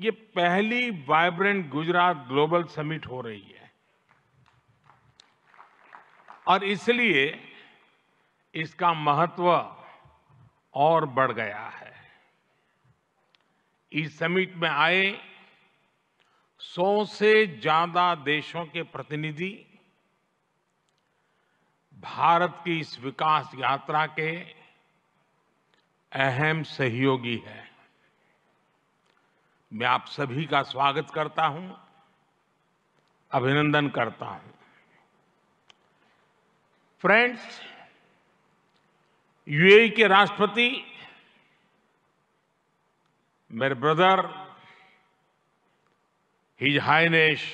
ये पहली vibrant Gujarat global summit हो रही है और इसलिए इसका महत्व और बढ़ गया है इस समिट में आए सौ से ज्यादा देशों के प्रतिनिधि भारत की इस विकास यात्रा के अहम सहयोगी हैं मैं आप सभी का स्वागत करता हूं अभिनंदन करता हूं फ्रेंड्स यूएई e के राष्ट्रपति मेरे brother his highness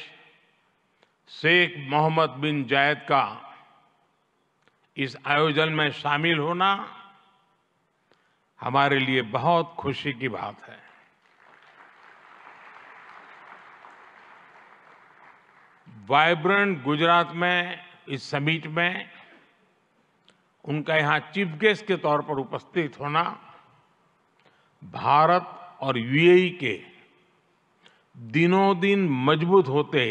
Sheikh Mohammed bin Zayed का इस आयोजन में शामिल होना हमारे लिए बहुत खुशी की बात है वाइब्रेंट गुजरात में इस समिट में उनका यहां चीफ गेस्ट के तौर पर उपस्थित होना भारत और यूएई के दिनों दिन मजबूत होते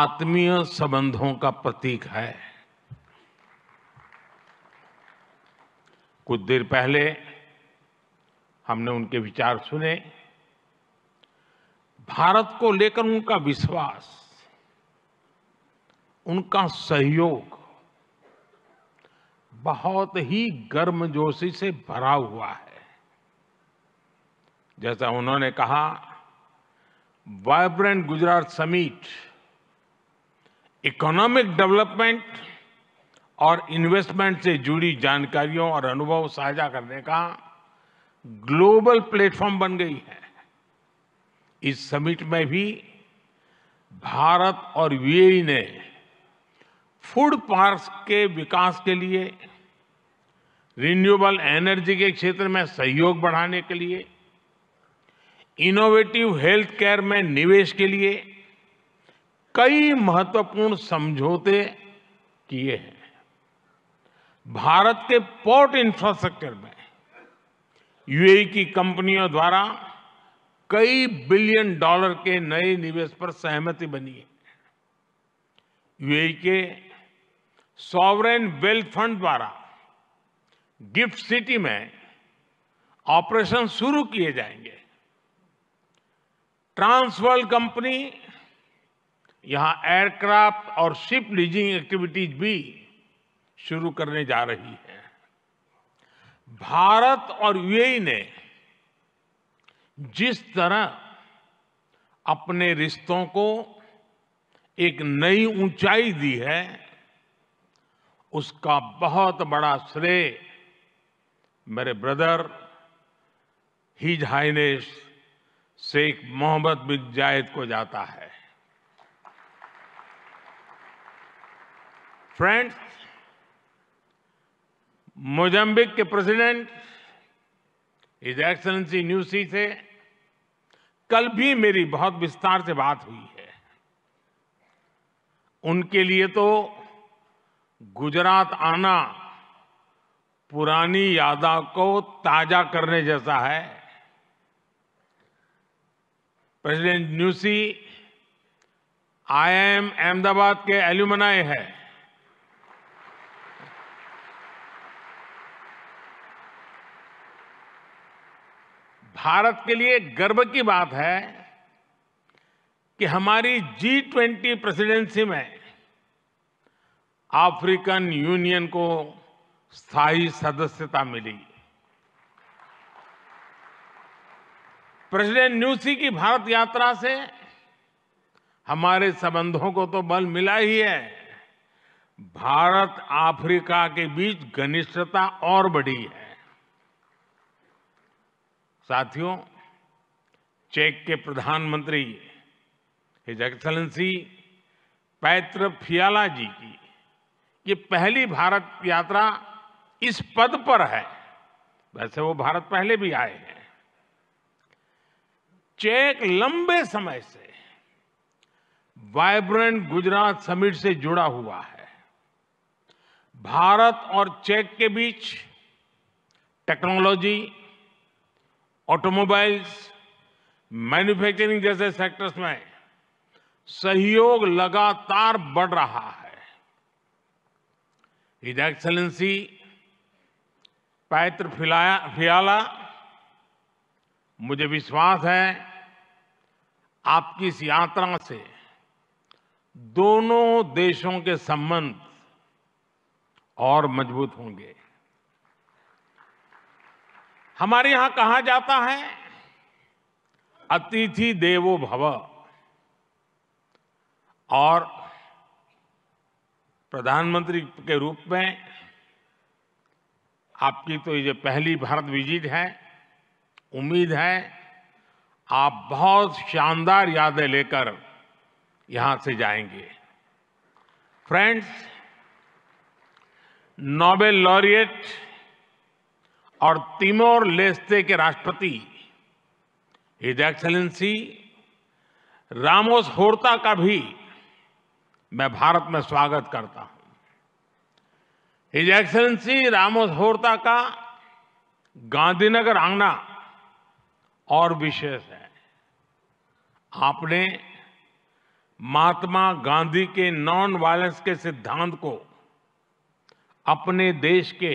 आत्मीय संबंधों का प्रतीक है कुछ देर पहले हमने उनके विचार सुने भारत को लेकर उनका विश्वास उनका सहयोग बहुत ही गर्मजोशी से भरा हुआ है जैसा उन्होंने कहा vibrant Gujarat summit economic development और इन्वेस्टमेंट से जुड़ी जानकारियों और अनुभव साझा करने का ग्लोबल प्लेटफॉर्म बन गई है इस समिट में भी भारत और यूएई ने फूड पार्क्स के विकास के लिए रिन्यूएबल एनर्जी के क्षेत्र में सहयोग बढ़ाने के लिए इनोवेटिव हेल्थ केयर में निवेश के लिए कई महत्वपूर्ण समझौते किए हैं भारत के पोर्ट इंफ्रास्ट्रक्चर में यूएई की कंपनियों द्वारा कई बिलियन डॉलर के नए निवेश पर सहमति बनी है यूएई के सॉवरेन वेल्थ फंड द्वारा गिफ्ट सिटी में ऑपरेशन शुरू किए जाएंगे ट्रांसवर्ल्ड कंपनी यहां एयरक्राफ्ट और शिप लीजिंग एक्टिविटीज भी शुरू करने जा रही है भारत और यूएई ने जिस तरह अपने रिश्तों को एक नई ऊंचाई दी है उसका बहुत बड़ा श्रेय मेरे brother his highness Sheikh Mohammed bin Zayed को जाता है फ्रेंड्स मोजम्बिक के प्रेसिडेंट इज एक्सलेंसी न्यूसी से कल भी मेरी बहुत विस्तार से बात हुई है उनके लिए तो गुजरात आना पुरानी यादा को ताजा करने जैसा है president Nyusi I M Ahmedabad के एल्यूमनाई है भारत के लिए गर्व की बात है कि हमारी जी ट्वेंटी प्रेसिडेंसी में अफ्रीकन यूनियन को स्थायी सदस्यता मिली प्रेसिडेंट न्यूसी की भारत यात्रा से हमारे संबंधों को तो बल मिला ही है भारत अफ्रीका के बीच घनिष्ठता और बढ़ी है साथियों चेक के प्रधानमंत्री हिज एक्सलेंसी पैत्र फियाला जी की ये पहली भारत यात्रा इस पद पर है वैसे वो भारत पहले भी आए हैं चेक लंबे समय से वाइब्रेंट गुजरात समिट से जुड़ा हुआ है भारत और चेक के बीच टेक्नोलॉजी ऑटोमोबाइल्स मैन्युफैक्चरिंग जैसे सेक्टर्स में सहयोग लगातार बढ़ रहा है इज एक्सलेंसी पैत्र फियाला मुझे विश्वास है आपकी इस यात्रा से दोनों देशों के संबंध और मजबूत होंगे हमारे यहां कहा जाता है अतिथि देवो भव और प्रधानमंत्री के रूप में आपकी तो ये पहली भारत विजिट है उम्मीद है आप बहुत शानदार यादें लेकर यहां से जाएंगे फ्रेंड्स नोबेल लॉरिएट और तिमोर लेस्ते के राष्ट्रपति हिज एक्सलेंसी रामोस होर्ता का भी मैं भारत में स्वागत करता हूं हिज एक्सलेंसी रामोस होर्ता का गांधीनगर आंगना और विशेष है आपने महात्मा गांधी के नॉन वायलेंस के सिद्धांत को अपने देश के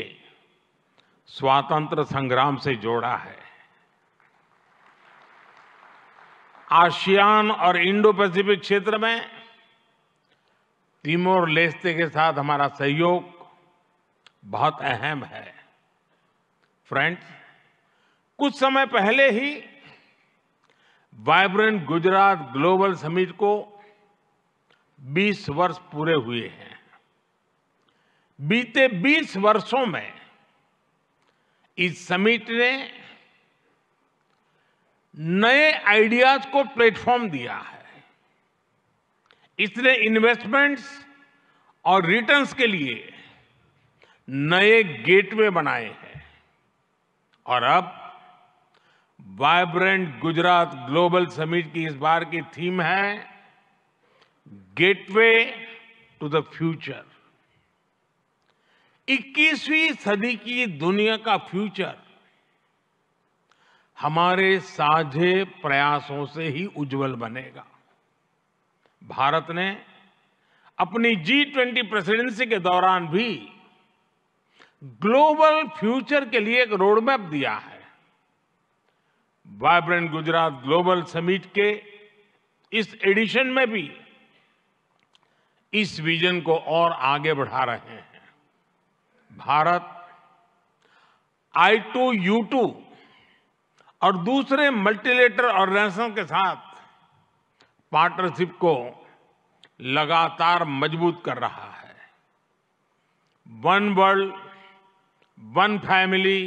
स्वातंत्र संग्राम से जोड़ा है आशियान और इंडो पैसिफिक क्षेत्र में तिमोर लेस्ते के साथ हमारा सहयोग बहुत अहम है फ्रेंड्स कुछ समय पहले ही वाइब्रेंट गुजरात ग्लोबल समिट को 20 वर्ष पूरे हुए हैं बीते 20 वर्षों में इस समिट ने नए आइडियाज को प्लेटफॉर्म दिया है इसने इन्वेस्टमेंट्स और रिटर्न्स के लिए नए गेटवे बनाए हैं और अब वाइब्रेंट गुजरात ग्लोबल समिट की इस बार की थीम है गेटवे टू द फ्यूचर 21वीं सदी की दुनिया का फ्यूचर हमारे साझे प्रयासों से ही उज्जवल बनेगा भारत ने अपनी जी ट्वेंटी प्रेसिडेंसी के दौरान भी ग्लोबल फ्यूचर के लिए एक रोडमैप दिया है वाइब्रेंट गुजरात ग्लोबल समिट के इस एडिशन में भी इस विजन को और आगे बढ़ा रहे हैं Bharat I two U two और दूसरे मल्टीलेटर ऑर्गेनाइजेशन के साथ पार्टनरशिप को लगातार मजबूत कर रहा है वन वर्ल्ड वन फैमिली